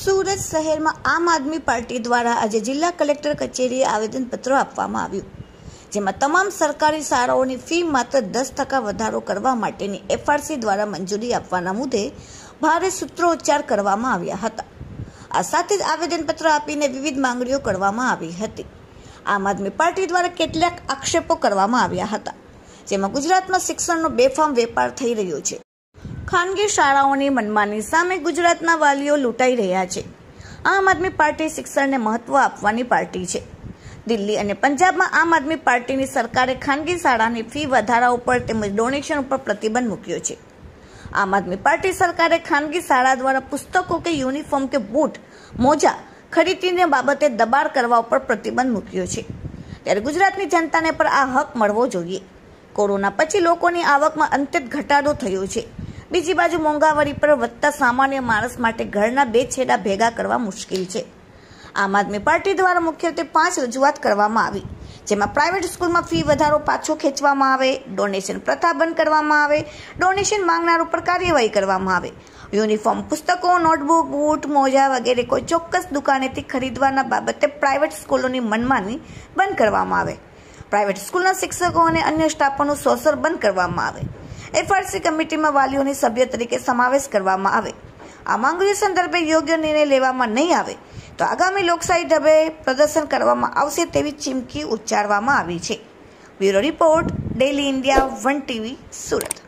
સુરત શહેરમાં આમ આદમી પાર્ટી દ્વારા આજે જિલ્લા કલેક્ટર કચેરીએ આવેદનપત્ર આપવામાં આવ્યું જેમાં તમામ સરકારી શાળાઓની ફી માત્ર દસ ટકા વધારો કરવા માટેની એફઆરસી દ્વારા મંજૂરી આપવાના મુદ્દે ભારે સૂત્રોચ્ચાર કરવામાં આવ્યા હતા આ સાથે જ આવેદનપત્ર આપીને વિવિધ માંગણીઓ કરવામાં આવી હતી આમ આદમી પાર્ટી દ્વારા કેટલાક આક્ષેપો કરવામાં આવ્યા હતા જેમાં ગુજરાતમાં શિક્ષણનો બેફામ વેપાર થઈ રહ્યો છે ખાનગી શાળાઓની મનમાની સામે ગુજરાતના વાલીઓ લૂંટાઈ રહ્યા છે આમ આદમી પાર્ટી શિક્ષણને મહત્વ આપવાની પાર્ટી છે દિલ્હી અને પંજાબમાં આમ આદમી પાર્ટીની સરકારે ખાનગી શાળાની ફી વધારા ઉપર તેમજ ડોનેશન ઉપર પ્રતિબંધ મૂક્યો છે આમ આદમી પાર્ટી સરકારે ખાનગી શાળા દ્વારા પુસ્તકો કે યુનિફોર્મ કે બૂટ મોજા ખરીદીને બાબતે દબાણ કરવા ઉપર પ્રતિબંધ મૂક્યો છે ત્યારે ગુજરાતની જનતાને પણ આ હક મળવો જોઈએ કોરોના પછી લોકોની આવકમાં અંતિત ઘટાડો થયો છે બીજી બાજુ મોંઘાવારી પર વધતા સામાન્ય માણસ માટે ઘરના બે છેડા ભેગા કરવા મુશ્કેલ છે આમ આદમી પાર્ટી દ્વારા મુખ્યત્વે પાંચ રજૂઆત કરવામાં આવી જેમાં પ્રાઇવેટ સ્કૂલમાં ફી વધારો પાછો ખેંચવામાં આવે ડોનેશન પ્રથા બંધ કરવામાં આવે ડોનેશન માંગનાર ઉપર કાર્યવાહી કરવામાં આવે યુનિફોર્મ પુસ્તકો નોટબુક બૂટ મોજા વગેરે કોઈ ચોક્કસ દુકાનેથી ખરીદવાના બાબતે પ્રાઇવેટ સ્કૂલોની મનમાની બંધ કરવામાં આવે પ્રાઇવેટ સ્કૂલના શિક્ષકો અને અન્ય સ્ટાફોનું સોસર બંધ કરવામાં આવે એફઆરસી કમિટીમાં વાલીઓની સભ્ય તરીકે સમાવેશ કરવામાં આવે આ માંગણીઓ સંદર્ભે યોગ્ય નિર્ણય લેવામાં નહીં આવે તો આગામી લોકશાહી ઢબે પ્રદર્શન કરવામાં આવશે તેવી ચીમકી ઉચ્ચારવામાં આવી છે bureau report daily India one TV Surat